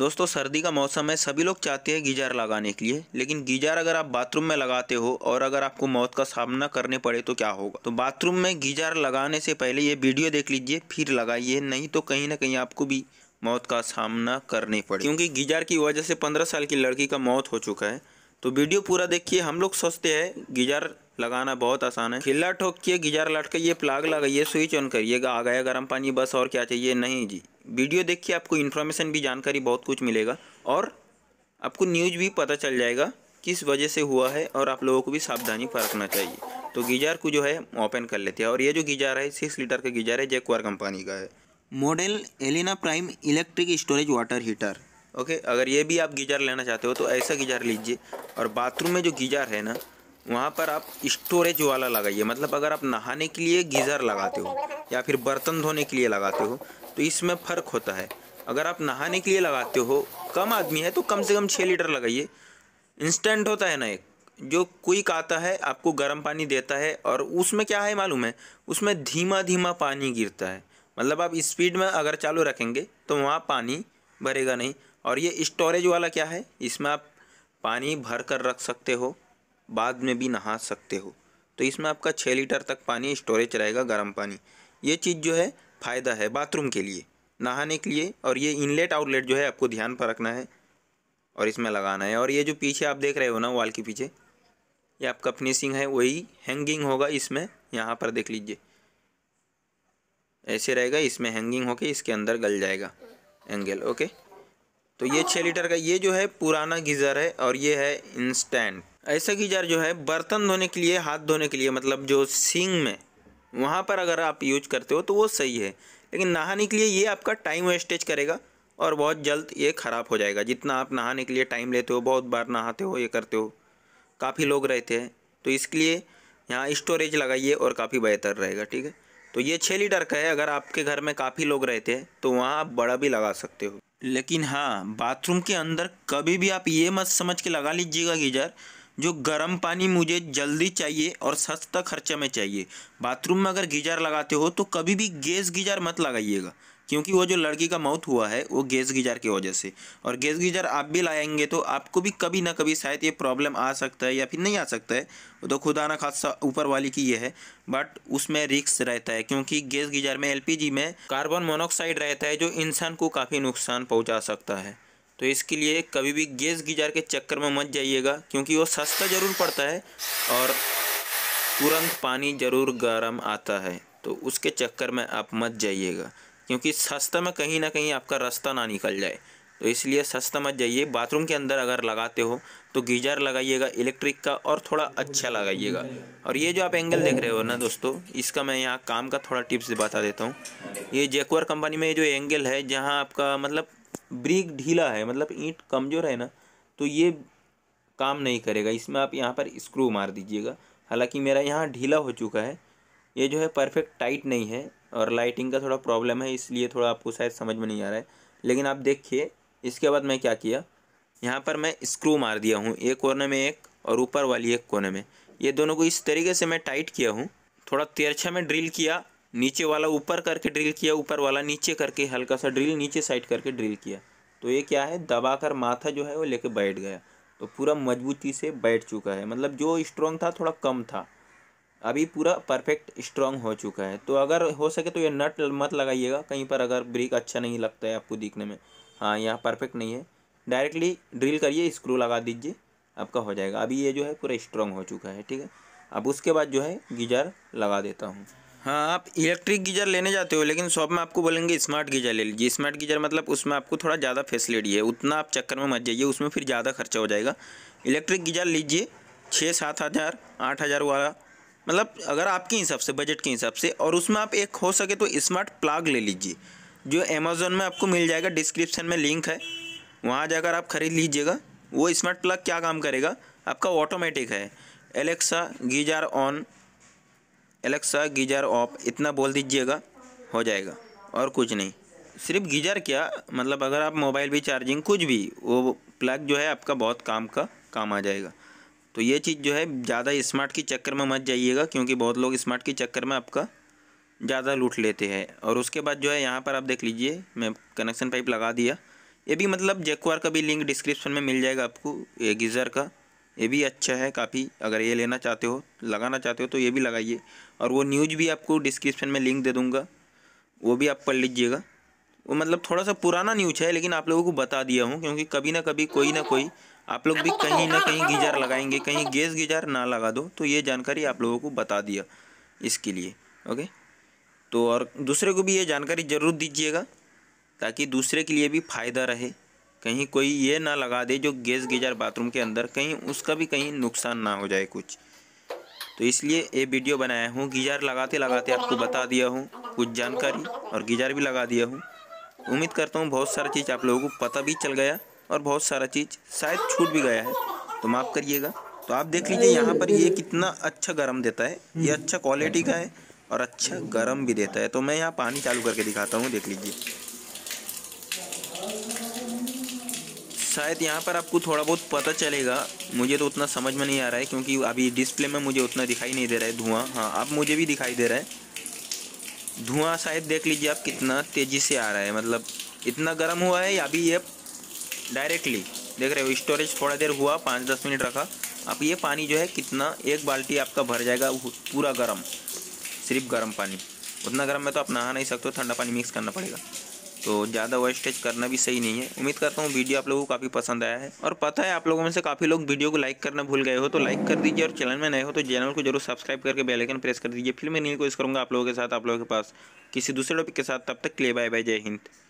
दोस्तों सर्दी का मौसम है सभी लोग चाहते हैं गीजर लगाने के लिए लेकिन गीजर अगर आप बाथरूम में लगाते हो और अगर आपको मौत का सामना करने पड़े तो क्या होगा तो बाथरूम में गीजर लगाने से पहले ये वीडियो देख लीजिए फिर लगाइए नहीं तो कहीं ना कहीं आपको भी मौत का सामना करने पड़े क्योंकि गीजर की वजह से पंद्रह साल की लड़की का मौत हो चुका है तो वीडियो पूरा देखिए हम लोग सोचते हैं गीजर लगाना बहुत आसान है खिल्ला के गीजर ये प्लाग लगाइए स्विच ऑन करिएगा आ गया गर्म पानी बस और क्या चाहिए नहीं जी वीडियो देख के आपको इन्फॉर्मेशन भी जानकारी बहुत कुछ मिलेगा और आपको न्यूज भी पता चल जाएगा किस वजह से हुआ है और आप लोगों को भी सावधानी बरतना चाहिए तो गीजार को जो है ओपन कर लेते हैं और ये जो गीजार है सिक्स लीटर का गीजार है जैकवार कंपनी का है model Elina prime electric storage water heater okay अगर ये भी आप गीजार लेना चाहते हो तो ऐसा गीजार लीजिए और बाथरूम में जो गीजार है ना वहाँ पर आप स्टोरेज वाला लगाइए मतलब अगर आप नहाने के लिए गीज़र लगाते हो या फिर बर्तन धोने के लिए लगाते हो तो इसमें फ़र्क होता है अगर आप नहाने के लिए लगाते हो कम आदमी है तो कम से कम छः लीटर लगाइए इंस्टेंट होता है ना एक जो क्विक आता है आपको गर्म पानी देता है और उसमें क्या है मालूम है उसमें धीमा धीमा पानी गिरता है मतलब आप स्पीड में अगर चालू रखेंगे तो वहाँ पानी भरेगा नहीं और ये स्टोरेज वाला क्या है इसमें आप पानी भर कर रख सकते हो बाद में भी नहा सकते हो तो इसमें आपका छः लीटर तक पानी स्टोरेज रहेगा गर्म पानी ये चीज़ जो है फ़ायदा है बाथरूम के लिए नहाने के लिए और ये इनलेट आउटलेट जो है आपको ध्यान पर रखना है और इसमें लगाना है और ये जो पीछे आप देख रहे हो ना वाल के पीछे ये आपका फिनिशिंग है वही हैंगिंग होगा इसमें यहाँ पर देख लीजिए ऐसे रहेगा इसमें हैंगिंग होके इसके अंदर गल जाएगा एंगल ओके तो ये छः लीटर का ये जो है पुराना गीज़र है और ये है इंस्टेंट ऐसा गीज़र जो है बर्तन धोने के लिए हाथ धोने के लिए मतलब जो सिंग में वहाँ पर अगर आप यूज करते हो तो वो सही है लेकिन नहाने के लिए ये आपका टाइम वेस्टेज करेगा और बहुत जल्द ये ख़राब हो जाएगा जितना आप नहाने के लिए टाइम लेते हो बहुत बार नहाते हो ये करते हो काफ़ी लोग रहते हैं तो इसके लिए यहाँ स्टोरेज लगाइए और काफ़ी बेहतर रहेगा ठीक है तो ये छः लीटर का है अगर आपके घर में काफ़ी लोग रहते हैं तो वहाँ आप बड़ा भी लगा सकते हो लेकिन हाँ बाथरूम के अंदर कभी भी आप ये मत समझ के लगा लीजिएगा गीजर जो गर्म पानी मुझे जल्दी चाहिए और सस्ता खर्चा में चाहिए बाथरूम में अगर गीजर लगाते हो तो कभी भी गैस गीजर मत लगाइएगा क्योंकि वो जो लड़की का मौत हुआ है वो गैस गीजर की वजह से और गैस गीजर आप भी लाएंगे तो आपको भी कभी ना कभी शायद ये प्रॉब्लम आ सकता है या फिर नहीं आ सकता है वो तो खुदा ना खासा ऊपर वाली की ये है बट उसमें रिक्स रहता है क्योंकि गैस गीजर में एलपीजी में कार्बन मोनोक्साइड रहता है जो इंसान को काफ़ी नुकसान पहुँचा सकता है तो इसके लिए कभी भी गैस गीजर के चक्कर में मत जाइएगा क्योंकि वो सस्ता ज़रूर पड़ता है और तुरंत पानी ज़रूर गर्म आता है तो उसके चक्कर में आप मत जाइएगा क्योंकि सस्ता में कहीं ना कहीं आपका रास्ता ना निकल जाए तो इसलिए सस्ता मत जाइए बाथरूम के अंदर अगर लगाते हो तो गीजर लगाइएगा इलेक्ट्रिक का और थोड़ा अच्छा लगाइएगा और ये जो आप एंगल देख रहे हो ना दोस्तों इसका मैं यहाँ काम का थोड़ा टिप्स बता देता हूँ ये जेकुअर कंपनी में जो एंगल है जहाँ आपका मतलब ब्रिक ढीला है मतलब ईंट कमज़ोर है ना तो ये काम नहीं करेगा इसमें आप यहाँ पर स्क्रू मार दीजिएगा हालांकि मेरा यहाँ ढीला हो चुका है ये जो है परफेक्ट टाइट नहीं है और लाइटिंग का थोड़ा प्रॉब्लम है इसलिए थोड़ा आपको शायद समझ में नहीं आ रहा है लेकिन आप देखिए इसके बाद मैं क्या किया यहाँ पर मैं स्क्रू मार दिया हूँ एक कोने में एक और ऊपर वाली एक कोने में ये दोनों को इस तरीके से मैं टाइट किया हूँ थोड़ा तिरछा में ड्रिल किया नीचे वाला ऊपर करके ड्रिल किया ऊपर वाला नीचे करके हल्का सा ड्रिल नीचे साइड करके ड्रिल किया तो ये क्या है दबाकर माथा जो है वो लेके बैठ गया तो पूरा मजबूती से बैठ चुका है मतलब जो स्ट्रॉन्ग था थोड़ा कम था अभी पूरा परफेक्ट स्ट्रांग हो चुका है तो अगर हो सके तो ये नट मत लगाइएगा कहीं पर अगर ब्रेक अच्छा नहीं लगता है आपको दिखने में हाँ यहाँ परफेक्ट नहीं है डायरेक्टली ड्रिल करिए स्क्रू लगा दीजिए आपका हो जाएगा अभी ये जो है पूरा स्ट्रांग हो चुका है ठीक है अब उसके बाद जो है गीजर लगा देता हूँ हाँ आप इलेक्ट्रिक गीजर लेने जाते हो लेकिन शॉप में आपको बोलेंगे स्मार्ट गीजर ले लीजिए स्मार्ट गीजर मतलब उसमें आपको थोड़ा ज़्यादा फैसिलिटी है उतना आप चक्कर में मत जाइए उसमें फिर ज़्यादा खर्चा हो जाएगा इलेक्ट्रिक गीजर लीजिए छः सात हज़ार आठ हज़ार वाला मतलब अगर आपके हिसाब से बजट के हिसाब से और उसमें आप एक हो सके तो स्मार्ट प्लाग ले लीजिए जो अमेज़ोन में आपको मिल जाएगा डिस्क्रिप्शन में लिंक है वहाँ जाकर आप ख़रीद लीजिएगा वो स्मार्ट प्लग क्या काम करेगा आपका ऑटोमेटिक है Alexa geyser on Alexa geyser off इतना बोल दीजिएगा हो जाएगा और कुछ नहीं सिर्फ गीजर क्या मतलब अगर आप मोबाइल भी चार्जिंग कुछ भी वो प्लग जो है आपका बहुत काम का काम आ जाएगा तो ये चीज़ जो है ज़्यादा स्मार्ट के चक्कर में मत जाइएगा क्योंकि बहुत लोग स्मार्ट के चक्कर में आपका ज़्यादा लूट लेते हैं और उसके बाद जो है यहाँ पर आप देख लीजिए मैं कनेक्शन पाइप लगा दिया ये भी मतलब जेकुआर का भी लिंक डिस्क्रिप्शन में मिल जाएगा आपको ये गीज़र का ये भी अच्छा है काफ़ी अगर ये लेना चाहते हो लगाना चाहते हो तो ये भी लगाइए और वो न्यूज भी आपको डिस्क्रिप्शन में लिंक दे दूँगा वो भी आप पढ़ लीजिएगा वो मतलब थोड़ा सा पुराना न्यूज है लेकिन आप लोगों को बता दिया हूँ क्योंकि कभी ना कभी कोई ना कोई आप लोग भी कहीं ना कहीं गीजर लगाएंगे कहीं गैस गीजर ना लगा दो तो ये जानकारी आप लोगों को बता दिया इसके लिए ओके तो और दूसरे को भी ये जानकारी ज़रूर दीजिएगा ताकि दूसरे के लिए भी फ़ायदा रहे कहीं कोई ये ना लगा दे जो गैस गीजर बाथरूम के अंदर कहीं उसका भी कहीं नुकसान ना हो जाए कुछ तो इसलिए ये वीडियो बनाया हूँ गीजर लगाते लगाते आपको बता दिया हूँ कुछ जानकारी और गीजर भी लगा दिया हूँ उम्मीद करता हूँ बहुत सारा चीज़ आप लोगों को पता भी चल गया और बहुत सारा चीज़ शायद छूट भी गया है तो माफ़ करिएगा तो आप देख लीजिए यहाँ पर ये कितना अच्छा गर्म देता है ये अच्छा क्वालिटी का है और अच्छा गर्म भी देता है तो मैं यहाँ पानी चालू करके दिखाता हूँ देख लीजिए शायद यहाँ पर आपको थोड़ा बहुत पता चलेगा मुझे तो उतना समझ में नहीं आ रहा है क्योंकि अभी डिस्प्ले में मुझे उतना दिखाई नहीं दे रहा है धुआं हाँ अब मुझे भी दिखाई दे रहा है धुआं शायद देख लीजिए आप कितना तेज़ी से आ रहा है मतलब इतना गर्म हुआ है या अभी ये डायरेक्टली देख रहे हो स्टोरेज थोड़ा देर हुआ पाँच दस मिनट रखा अब ये पानी जो है कितना एक बाल्टी आपका भर जाएगा पूरा गर्म सिर्फ गर्म पानी उतना गर्म में तो आप नहा नहीं सकते ठंडा पानी मिक्स करना पड़ेगा तो ज़्यादा वेस्टेज करना भी सही नहीं है उम्मीद करता हूँ वीडियो आप लोगों को काफ़ी पसंद आया है और पता है आप लोगों में से काफ़ी लोग वीडियो को लाइक करना भूल गए हो तो लाइक कर दीजिए और चैनल में नए हो तो चैनल को जरूर सब्सक्राइब करके बेलाइकन प्रेस कर दीजिए फिर मैं नहीं कोशिश करूँगा आप लोगों के साथ आप लोगों के पास किसी दूसरे टॉपिक के साथ तब तक के लिए बाय बाय जय हिंद